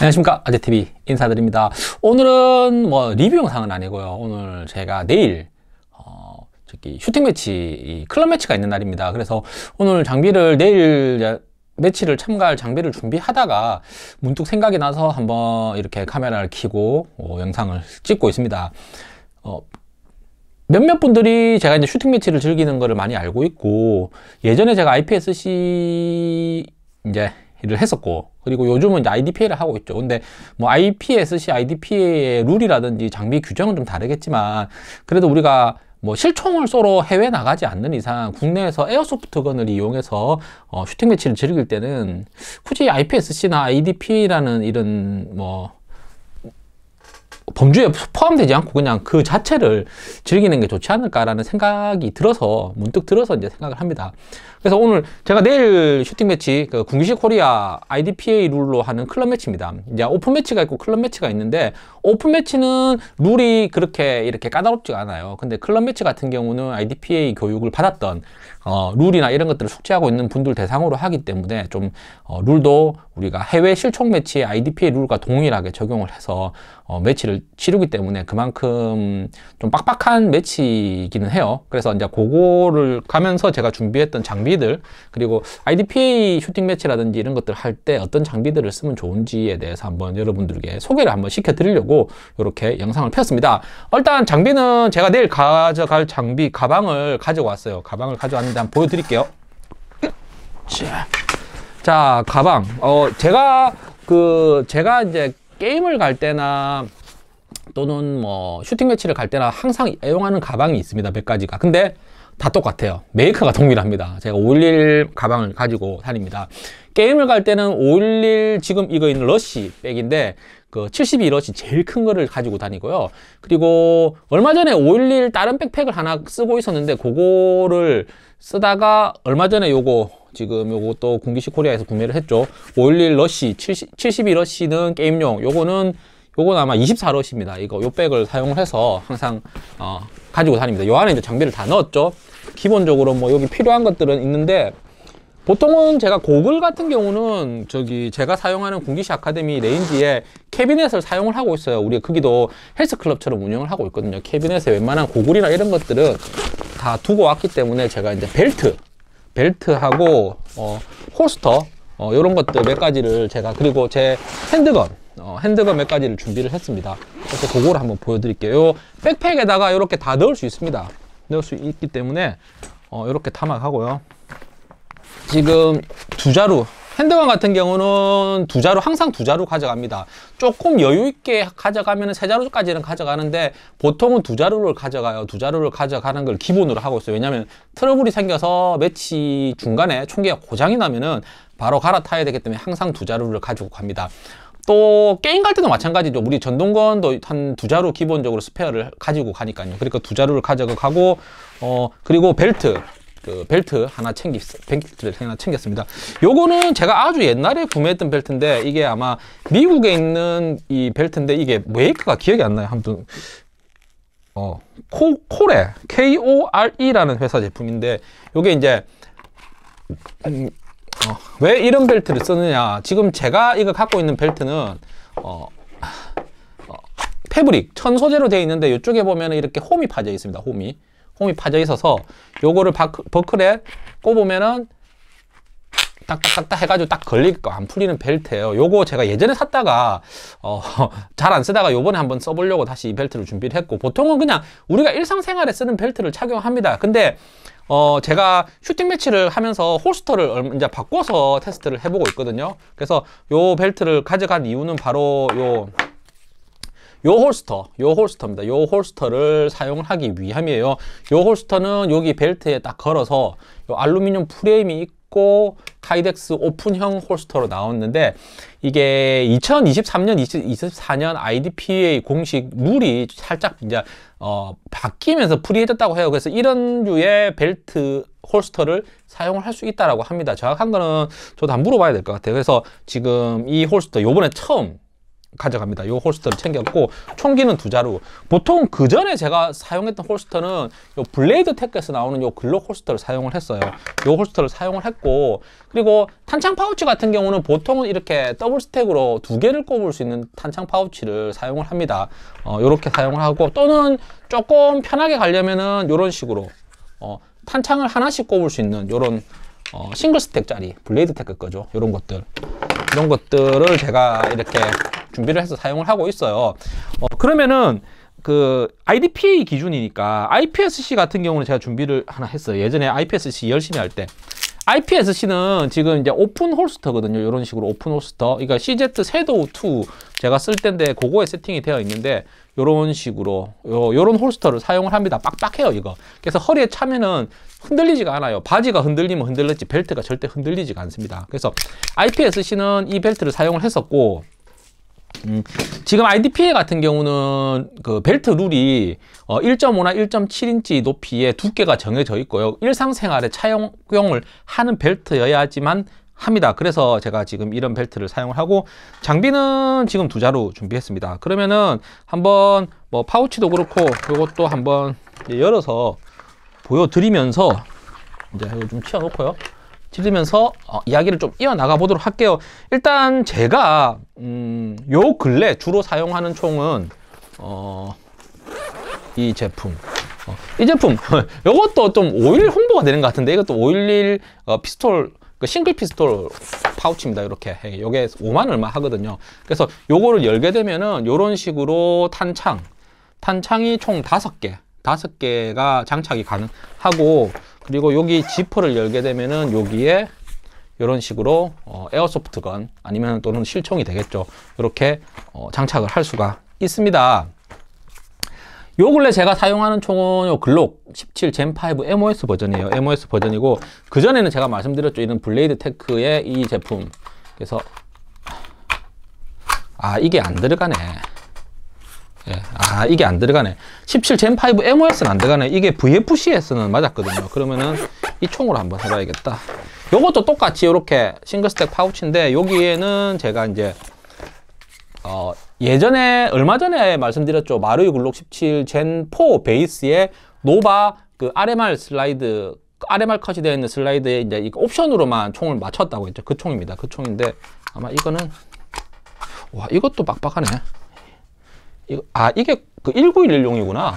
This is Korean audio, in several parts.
안녕하십니까 아재TV 인사드립니다 오늘은 뭐 리뷰 영상은 아니고요 오늘 제가 내일 어 저기 슈팅 매치 클럽 매치가 있는 날입니다 그래서 오늘 장비를 내일 매치를 참가할 장비를 준비하다가 문득 생각이 나서 한번 이렇게 카메라를 켜고 어, 영상을 찍고 있습니다 어, 몇몇 분들이 제가 이제 슈팅 매치를 즐기는 것을 많이 알고 있고 예전에 제가 IPSC 이제 를 했었고 그리고 요즘은 이제 IDPA를 하고 있죠. 근데 뭐 IPSC, IDPA의 룰이라든지 장비 규정은 좀 다르겠지만 그래도 우리가 뭐 실총을 쏘러 해외 나가지 않는 이상 국내에서 에어소프트건을 이용해서 어, 슈팅 매치를 즐길 때는 굳이 IPSC나 IDPA라는 이런 뭐 범주에 포함되지 않고 그냥 그 자체를 즐기는 게 좋지 않을까라는 생각이 들어서 문득 들어서 이제 생각을 합니다. 그래서 오늘 제가 내일 슈팅 매치 그 궁기식 코리아 IDPA 룰로 하는 클럽 매치입니다. 이제 오픈 매치가 있고 클럽 매치가 있는데 오픈 매치는 룰이 그렇게 이렇게 까다롭지가 않아요. 근데 클럽 매치 같은 경우는 IDPA 교육을 받았던 어, 룰이나 이런 것들을 숙지하고 있는 분들 대상으로 하기 때문에 좀 어, 룰도 우리가 해외 실총 매치 IDPA 룰과 동일하게 적용을 해서 어, 매치를 치르기 때문에 그만큼 좀 빡빡한 매치이기는 해요. 그래서 이제 그거를 가면서 제가 준비했던 장비 장비들 그리고 IDPA 슈팅 매치라든지 이런 것들 할 때 어떤 장비들을 쓰면 좋은지에 대해서 한번 여러분들에게 소개를 한번 시켜드리려고 이렇게 영상을 폈습니다. 일단 장비는 제가 내일 가져갈 장비 가방을 가져왔어요. 가방을 가져왔는데 한번 보여드릴게요. 자, 가방. 어, 제가 그 제가 이제 게임을 갈 때나 또는 뭐 슈팅 매치를 갈 때나 항상 애용하는 가방이 있습니다. 몇 가지가. 근데 다 똑같아요 메이커가 동일합니다 제가 511 가방을 가지고 다닙니다 게임을 갈 때는 511 지금 이거 있는 러쉬 백인데 그 72 러쉬 제일 큰 거를 가지고 다니고요 그리고 얼마 전에 511 다른 백팩을 하나 쓰고 있었는데 그거를 쓰다가 얼마 전에 요거 지금 요것도 공기식 코리아에서 구매를 했죠 511 러쉬 70, 72 러쉬는 게임용 요거는 요건 아마 24럿입니다. 이거 요 백을 사용을 해서 항상 어, 가지고 다닙니다. 요 안에 이제 장비를 다 넣었죠. 기본적으로 뭐 여기 필요한 것들은 있는데 보통은 제가 고글 같은 경우는 저기 제가 사용하는 궁기시 아카데미 레인지에 캐비넷을 사용을 하고 있어요. 우리 거기도 헬스클럽처럼 운영을 하고 있거든요. 캐비넷에 웬만한 고글이나 이런 것들은 다 두고 왔기 때문에 제가 이제 벨트, 벨트하고 어, 홀스터 어, 이런 것들 몇 가지를 제가 그리고 제 핸드건 어, 핸드가 몇 가지를 준비를 했습니다 그래서 그거를 한번 보여드릴게요 백팩에다가 이렇게 다 넣을 수 있습니다 넣을 수 있기 때문에 어, 이렇게 타막하고요 지금 두 자루 핸드건 같은 경우는 두 자루 항상 두 자루 가져갑니다 조금 여유 있게 가져가면 세 자루까지는 가져가는데 보통은 두 자루를 가져가요 두 자루를 가져가는 걸 기본으로 하고 있어요 왜냐하면 트러블이 생겨서 매치 중간에 총기가 고장이 나면은 바로 갈아타야 되기 때문에 항상 두 자루를 가지고 갑니다 또 게임 갈 때도 마찬가지죠. 우리 전동건도 한 두 자루 기본적으로 스페어를 가지고 가니까요. 그러니까 두 자루를 가져가고 어 그리고 벨트 그 벨트 하나 챙기 벨트를 하나 챙겼습니다. 요거는 제가 아주 옛날에 구매했던 벨트인데 이게 아마 미국에 있는 이 벨트인데 이게 메이크가 기억이 안 나요. 아무튼 어 코, 코레 K O R E라는 회사 제품인데 요게 이제 음, 어, 왜 이런 벨트를 쓰느냐 지금 제가 이거 갖고 있는 벨트는 어, 어, 패브릭 천 소재로 되어 있는데 이쪽에 보면 이렇게 홈이 파져 있습니다 홈이 홈이 파져 있어서 요거를 바크, 버클에 꼽으면은 딱딱딱딱 해가지고 딱 걸릴 거안 풀리는 벨트예요 요거 제가 예전에 샀다가 어, 잘 안 쓰다가 요번에 한번 써보려고 다시 이 벨트를 준비를 했고 보통은 그냥 우리가 일상생활에 쓰는 벨트를 착용합니다 근데 어, 제가 슈팅 매치를 하면서 홀스터를 이제 바꿔서 테스트를 해보고 있거든요. 그래서 요 벨트를 가져간 이유는 바로 요, 요 홀스터, 요 홀스터입니다. 요 홀스터를 사용하기 위함이에요. 요 홀스터는 여기 벨트에 딱 걸어서 요 알루미늄 프레임이 있고 있고 카이덱스 오픈형 홀스터로 나왔는데 이게 2023년, 2024년 IDPA 공식 물이 살짝 이제 어, 바뀌면서 풀이해졌다고 해요. 그래서 이런 류의 벨트 홀스터를 사용을 할수 있다라고 합니다. 정확한 거는 저도 한번 물어봐야 될 것 같아요. 그래서 지금 이 홀스터 요번에 처음 가져갑니다. 이 홀스터를 챙겼고 총기는 두 자루. 보통 그 전에 제가 사용했던 홀스터는 요 블레이드 테크에서 나오는 요 글록 홀스터를 사용을 했어요. 요 홀스터를 사용을 했고 그리고 탄창 파우치 같은 경우는 보통은 이렇게 더블 스택으로 두 개를 꼽을 수 있는 탄창 파우치를 사용을 합니다. 어, 요렇게 사용을 하고 또는 조금 편하게 가려면은 요런 식으로 어, 탄창을 하나씩 꼽을 수 있는 요런 어, 싱글 스택짜리 블레이드 테크 거죠. 요런 것들. 이런 것들을 제가 이렇게 준비를 해서 사용을 하고 있어요. 어, 그러면은 그 IDPA 기준이니까 IPSC 같은 경우는 제가 준비를 하나 했어요. 예전에 IPSC 열심히 할 때. IPSC는 지금 이제 오픈 홀스터거든요. 이런 식으로 오픈 홀스터. 그러니까 CZ 섀도우 2 제가 쓸 텐데 그거에 세팅이 되어 있는데 이런 식으로 요, 요런 홀스터를 사용을 합니다. 빡빡해요, 이거. 그래서 허리에 차면은 흔들리지가 않아요. 바지가 흔들리면 흔들렸지 벨트가 절대 흔들리지가 않습니다. 그래서 IPSC는 이 벨트를 사용을 했었고 음, 지금 IDPA 같은 경우는 그 벨트 룰이 어, 1.5나 1.7인치 높이의 두께가 정해져 있고요. 일상생활에 차용을 하는 벨트여야지만 합니다. 그래서 제가 지금 이런 벨트를 사용을 하고 장비는 지금 두 자루 준비했습니다. 그러면은 한번 뭐 파우치도 그렇고 이것도 한번 열어서 보여드리면서 이제 이거 좀 치워놓고요. 지르면서 어, 이야기를 좀 이어나가 보도록 할게요. 일단 제가 음, 요 근래 주로 사용하는 총은 어, 이 제품 어, 이 제품 이것도 좀 5.11 홍보가 되는 것 같은데 이것도 5.11 어, 피스톨 그 싱글 피스톨 파우치입니다. 이렇게 이게 예, 5만 얼마 하거든요. 그래서 요거를 열게 되면은 요런 식으로 탄창 탄창이 총5개5 개가 장착이 가능하고 그리고 여기 지퍼를 열게 되면은 여기에 이런 식으로 어, 에어소프트건 아니면 또는 실총이 되겠죠. 이렇게 어, 장착을 할 수가 있습니다. 요 근래 제가 사용하는 총은 요 글록 17 젠5 MOS 버전이에요. MOS 버전이고 그전에는 제가 말씀드렸죠. 이런 블레이드 테크의 이 제품. 그래서 아 이게 안 들어가네. 예. 아 이게 안 들어가네 17 젠5 MOS는 안 들어가네 이게 VFC에서는 맞았거든요 그러면은 이 총으로 한번 해봐야겠다 요것도 똑같이 이렇게 싱글스택 파우치인데 여기에는 제가 이제 어 예전에 얼마 전에 말씀드렸죠 마루이 굴록 17 젠4 베이스에 노바 그 RMR 슬라이드 RMR 컷이 되어 있는 슬라이드에 이제 옵션으로만 총을 맞췄다고 했죠 그 총입니다 그 총인데 아마 이거는 와 이것도 빡빡하네 이아 이게 그 1911용이구나.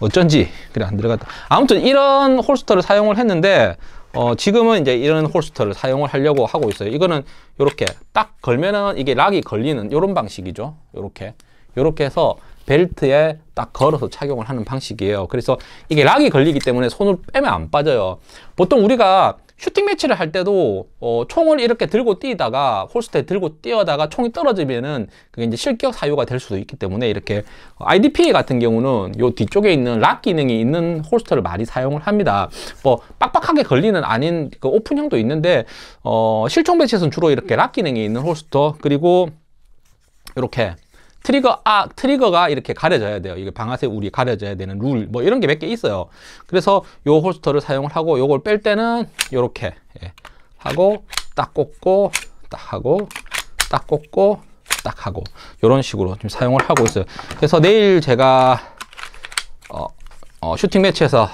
어쩐지 그래 안 들어갔다. 아무튼 이런 홀스터를 사용을 했는데 어, 지금은 이제 이런 홀스터를 사용을 하려고 하고 있어요. 이거는 이렇게 딱 걸면은 이게 락이 걸리는 이런 방식이죠. 이렇게 이렇게 해서 벨트에 딱 걸어서 착용을 하는 방식이에요. 그래서 이게 락이 걸리기 때문에 손을 빼면 안 빠져요. 보통 우리가 슈팅 매치를 할 때도 어, 총을 이렇게 들고 뛰다가 홀스에 들고 뛰어다가 총이 떨어지면은 그게 이제 실격 사유가 될 수도 있기 때문에 이렇게 IDPA 같은 경우는 요 뒤쪽에 있는 락 기능이 있는 홀스터를 많이 사용을 합니다. 뭐 빡빡하게 걸리는 아닌 그 오픈형도 있는데 어, 실총 배치에서는 주로 이렇게 락 기능이 있는 홀스터 그리고 이렇게 트리거 아 트리거가 이렇게 가려져야 돼요. 이게 방아쇠 우리 가려져야 되는 룰 뭐 이런 게 몇 개 있어요. 그래서 요 홀스터를 사용을 하고 요걸 뺄 때는 요렇게 예. 하고 딱 꽂고 딱 하고 딱 꽂고 딱 하고 요런 식으로 좀 사용을 하고 있어요. 그래서 내일 제가 어, 어 슈팅 매치에서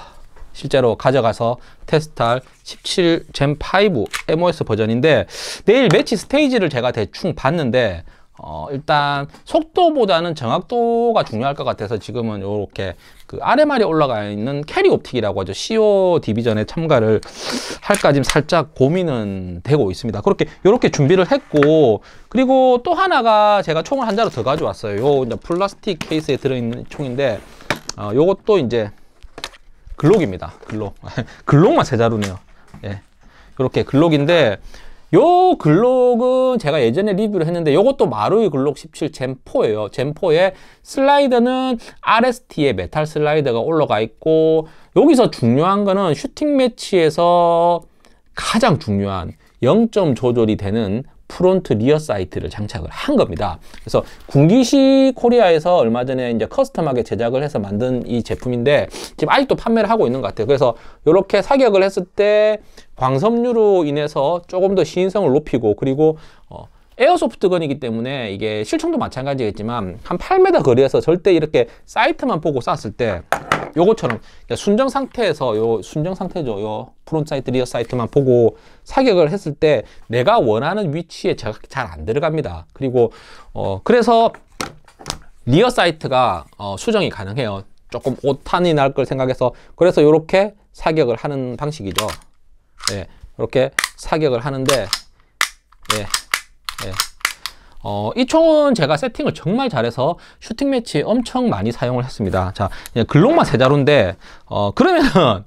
실제로 가져가서 테스트할 17 젠5 MOS 버전인데 내일 매치 스테이지를 제가 대충 봤는데 어, 일단 속도보다는 정확도가 중요할 것 같아서 지금은 이렇게 그 RMR이 올라가 있는 캐리 옵틱이라고 하죠. CO 디비전에 참가를 할까 지금 살짝 고민은 되고 있습니다. 그렇게 이렇게 준비를 했고 그리고 또 하나가 제가 총을 한 자루 더 가져왔어요. 요 이제 플라스틱 케이스에 들어있는 총인데 어, 요것도 이제 글록입니다. 글록. 글록만 세 자루네요. 예. 이렇게 글록인데 요 글록은 제가 예전에 리뷰를 했는데 요것도 마루이 글록 17 젠4예요. 젠4의 슬라이더는 RST의 메탈 슬라이더가 올라가 있고 여기서 중요한 거는 슈팅 매치에서 가장 중요한 0점 조절이 되는 프론트 리어 사이트를 장착을 한 겁니다. 그래서 궁기시 코리아에서 얼마 전에 이제 커스텀하게 제작을 해서 만든 이 제품인데 지금 아직도 판매를 하고 있는 것 같아요. 그래서 이렇게 사격을 했을 때 광섬유로 인해서 조금 더 시인성을 높이고 그리고 어, 에어소프트건이기 때문에 이게 실총도 마찬가지겠지만 한 8m 거리에서 절대 이렇게 사이트만 보고 쐈을 때 요것처럼 그러니까 순정 상태에서 요 순정 상태죠 요 프론트 사이트 리어 사이트만 보고 사격을 했을 때 내가 원하는 위치에 잘 안 들어갑니다 그리고 어 그래서 리어 사이트가 어 수정이 가능해요 조금 오탄이 날 걸 생각해서 그래서 이렇게 사격을 하는 방식이죠 예, 이렇게 사격을 하는데 예, 예. 어, 이 총은 제가 세팅을 정말 잘해서 슈팅 매치 엄청 많이 사용을 했습니다. 자, 글록만 세 자루인데 어, 그러면은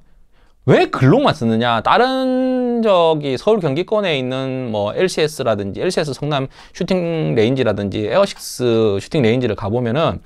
왜 글록만 쓰느냐? 다른 저기 서울 경기권에 있는 뭐 LCS라든지 LCS 성남 슈팅 레인지라든지 에어식스 슈팅 레인지를 가보면은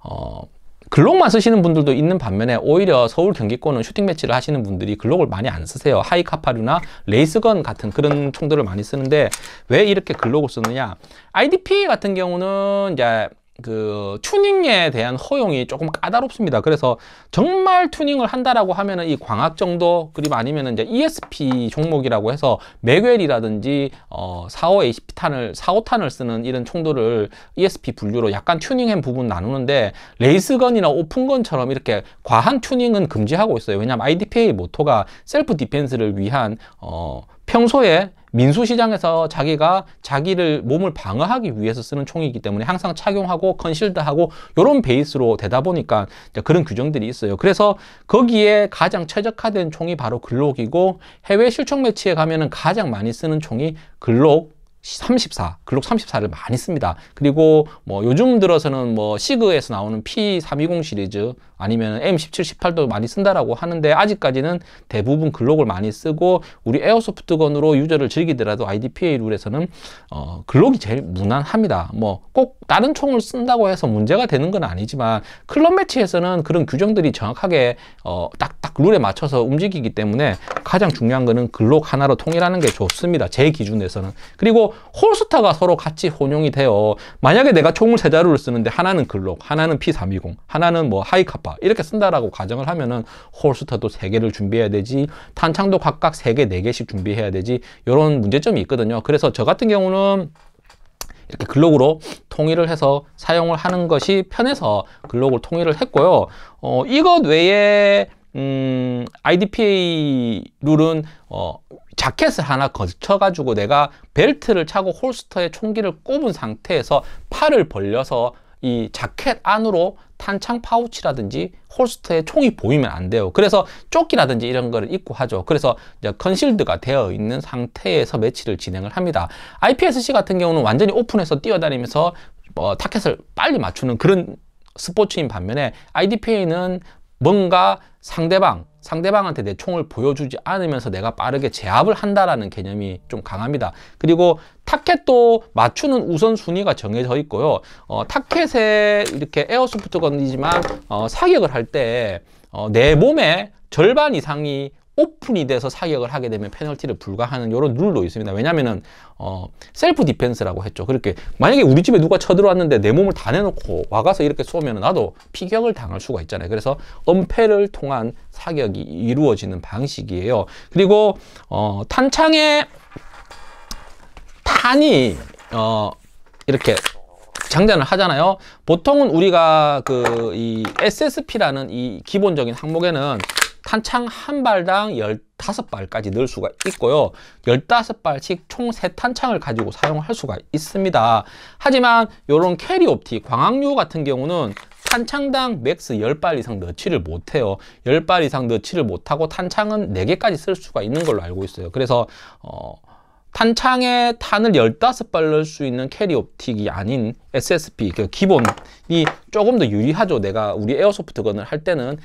어, 글록만 쓰시는 분들도 있는 반면에 오히려 서울 경기권은 슈팅 매치를 하시는 분들이 글록을 많이 안 쓰세요. 하이카파류나 레이스건 같은 그런 총들을 많이 쓰는데 왜 이렇게 글록을 쓰느냐? IDP 같은 경우는 이제 그 튜닝에 대한 허용이 조금 까다롭습니다. 그래서 정말 튜닝을 한다라고 하면은 이 광학 정도 그리고 아니면은 이제 ESP 종목이라고 해서 맥웰이라든지 어 45ACP탄을 45탄을 쓰는 이런 총도를 ESP 분류로 약간 튜닝한 부분 나누는데 레이스건이나 오픈건처럼 이렇게 과한 튜닝은 금지하고 있어요. 왜냐하면 IDPA 모토가 셀프 디펜스를 위한 어 평소에 민수시장에서 자기가 자기를 몸을 방어하기 위해서 쓰는 총이기 때문에 항상 착용하고 컨실드하고 이런 베이스로 되다 보니까 그런 규정들이 있어요. 그래서 거기에 가장 최적화된 총이 바로 글록이고 해외 실총 매치에 가면은 가장 많이 쓰는 총이 글록 34, 글록 34를 많이 씁니다. 그리고 뭐 요즘 들어서는 뭐 시그에서 나오는 P320 시리즈 아니면 M17, 18도 많이 쓴다라고 하는데 아직까지는 대부분 글록을 많이 쓰고 우리 에어소프트건으로 유저를 즐기더라도 IDPA 룰에서는 어, 글록이 제일 무난합니다. 뭐 꼭 다른 총을 쓴다고 해서 문제가 되는 건 아니지만 클럽 매치에서는 그런 규정들이 정확하게 어, 딱딱 룰에 맞춰서 움직이기 때문에 가장 중요한 거는 글록 하나로 통일하는 게 좋습니다. 제 기준에서는. 그리고 홀스타가 서로 같이 혼용이 돼요. 만약에 내가 총을 세 자루를 쓰는데 하나는 글록, 하나는 P320, 하나는 뭐 하이카파 이렇게 쓴다라고 가정을 하면은 홀스타도 세 개를 준비해야 되지, 탄창도 각각 세 개, 네 개씩 준비해야 되지 이런 문제점이 있거든요. 그래서 저 같은 경우는 이렇게 글록으로 통일을 해서 사용을 하는 것이 편해서 글록을 통일을 했고요. 어, 이것 외에 음, IDPA 룰은 어, 자켓을 하나 거쳐가지고 내가 벨트를 차고 홀스터에 총기를 꼽은 상태에서 팔을 벌려서 이 자켓 안으로 탄창 파우치라든지 홀스터에 총이 보이면 안 돼요. 그래서 조끼라든지 이런 거를 입고 하죠. 그래서 이제 컨실드가 되어 있는 상태에서 매치를 진행을 합니다. IPSC 같은 경우는 완전히 오픈해서 뛰어다니면서 어, 타켓을 빨리 맞추는 그런 스포츠인 반면에 IDPA는 뭔가 상대방 상대방한테 내 총을 보여주지 않으면서 내가 빠르게 제압을 한다라는 개념이 좀 강합니다. 그리고 타켓도 맞추는 우선순위가 정해져 있고요. 어, 타켓에 이렇게 에어소프트 건이지만 어, 사격을 할 때내 어, 몸에 절반 이상이 오픈이 돼서 사격을 하게 되면 페널티를 불가하는 이런 룰도 있습니다. 왜냐면은 어 셀프 디펜스라고 했죠. 그렇게 만약에 우리 집에 누가 쳐들어왔는데 내 몸을 다 내놓고 와가서 이렇게 쏘면 나도 피격을 당할 수가 있잖아요. 그래서 은폐를 통한 사격이 이루어지는 방식이에요. 그리고 어 탄창에 탄이 어 이렇게 장전을 하잖아요. 보통은 우리가 그 이 SSP라는 이 기본적인 항목에는 탄창 한 발당 15발까지 넣을 수가 있고요. 15발씩 총 3탄창을 가지고 사용할 수가 있습니다. 하지만 이런 캐리옵티, 광학류 같은 경우는 탄창당 맥스 10발 이상 넣지를 못해요. 10발 이상 넣지를 못하고 탄창은 4개까지 쓸 수가 있는 걸로 알고 있어요. 그래서 어, 탄창에 탄을 15발 넣을 수 있는 캐리옵틱이 아닌 SSP, 그 기본이 조금 더 유리하죠. 내가 우리 에어소프트건을 할 때는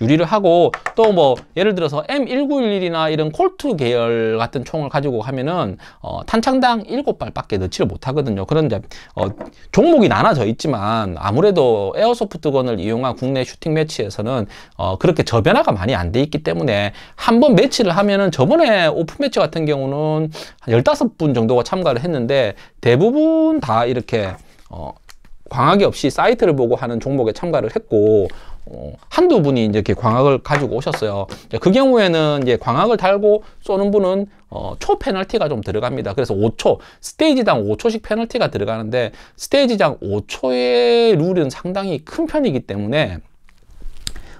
유리를 하고 또 뭐 예를 들어서 M1911이나 이런 콜트 계열 같은 총을 가지고 하면은 어, 탄창당 7발밖에 넣지를 못하거든요. 그런 이제 어, 종목이 나눠져 있지만 아무래도 에어소프트건을 이용한 국내 슈팅 매치에서는 어, 그렇게 저변화가 많이 안 돼 있기 때문에 한번 매치를 하면은 저번에 오픈 매치 같은 경우는 한 15분 정도가 참가를 했는데 대부분 다 이렇게 어, 광학이 없이 사이트를 보고 하는 종목에 참가를 했고 어, 한두 분이 이제 이렇게 광학을 가지고 오셨어요. 예, 그 경우에는 이제 광학을 달고 쏘는 분은 어, 초 페널티가 좀 들어갑니다. 그래서 5초, 스테이지당 5초씩 페널티가 들어가는데 스테이지당 5초의 룰은 상당히 큰 편이기 때문에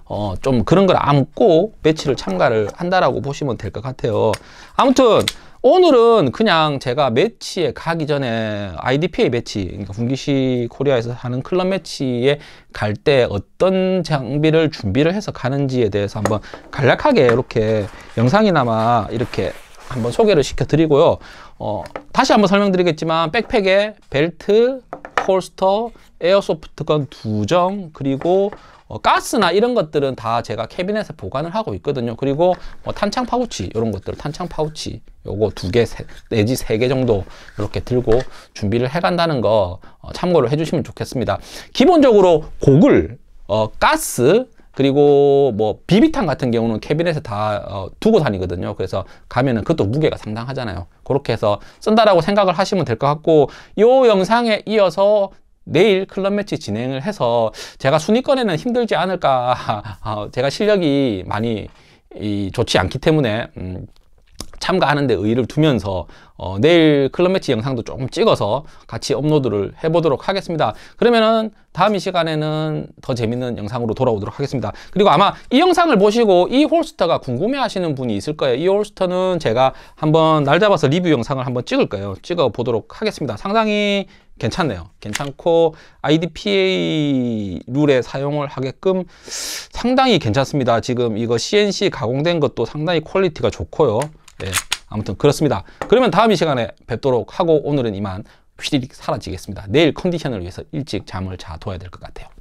어, 좀 그런 걸 안고 배치를 참가를 한다라고 보시면 될 것 같아요. 아무튼 오늘은 그냥 제가 매치에 가기 전에 IDPA 매치, 그러니까 분기시 코리아에서 하는 클럽 매치에 갈 때 어떤 장비를 준비를 해서 가는지에 대해서 한번 간략하게 이렇게 영상이나마 이렇게 한번 소개를 시켜드리고요. 어, 다시 한번 설명드리겠지만 백팩에 벨트, 폴스터, 에어소프트건 두 정, 그리고 어, 가스나 이런 것들은 다 제가 캐비넷에 보관을 하고 있거든요. 그리고 뭐 탄창 파우치 이런 것들 탄창 파우치 요거 두개 내지 세 개 정도 이렇게 들고 준비를 해간다는 거 어, 참고를 해주시면 좋겠습니다. 기본적으로 고글, 어, 가스, 그리고 뭐 비비탄 같은 경우는 캐비넷에 다 어, 두고 다니거든요. 그래서 가면은 그것도 무게가 상당하잖아요. 그렇게 해서 쓴다라고 생각을 하시면 될 것 같고 이 영상에 이어서 내일 클럽 매치 진행을 해서 제가 순위권에는 힘들지 않을까 어, 제가 실력이 많이 이, 좋지 않기 때문에 음, 참가하는데 의의를 두면서 어, 내일 클럽 매치 영상도 조금 찍어서 같이 업로드를 해보도록 하겠습니다. 그러면은 다음 이 시간에는 더 재밌는 영상으로 돌아오도록 하겠습니다. 그리고 아마 이 영상을 보시고 이 홀스터가 궁금해하시는 분이 있을 거예요. 이 홀스터는 제가 한번 날 잡아서 리뷰 영상을 한번 찍을 거예요. 찍어 보도록 하겠습니다. 상당히 괜찮네요. 괜찮고 IDPA 룰에 사용을 하게끔 상당히 괜찮습니다. 지금 이거 CNC 가공된 것도 상당히 퀄리티가 좋고요. 네, 아무튼 그렇습니다. 그러면 다음 이 시간에 뵙도록 하고 오늘은 이만 휘리릭 사라지겠습니다. 내일 컨디션을 위해서 일찍 잠을 자둬야 될 것 같아요.